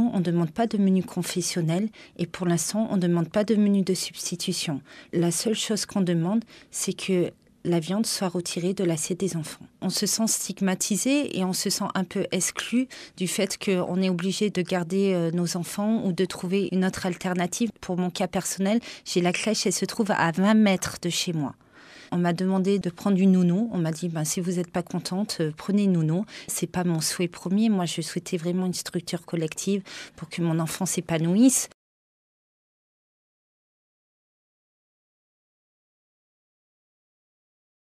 on ne demande pas de menu confessionnel et pour l'instant, on ne demande pas de menu de substitution. La seule chose qu'on demande, c'est que la viande soit retirée de l'assiette des enfants. On se sent stigmatisé et on se sent un peu exclu du fait qu'on est obligé de garder euh, nos enfants ou de trouver une autre alternative. Pour mon cas personnel, j'ai la crèche, elle se trouve à 20 mètres de chez moi. On m'a demandé de prendre du nounou. On m'a dit, ben, si vous n'êtes pas contente, euh, prenez une Ce n'est pas mon souhait premier. Moi, je souhaitais vraiment une structure collective pour que mon enfant s'épanouisse.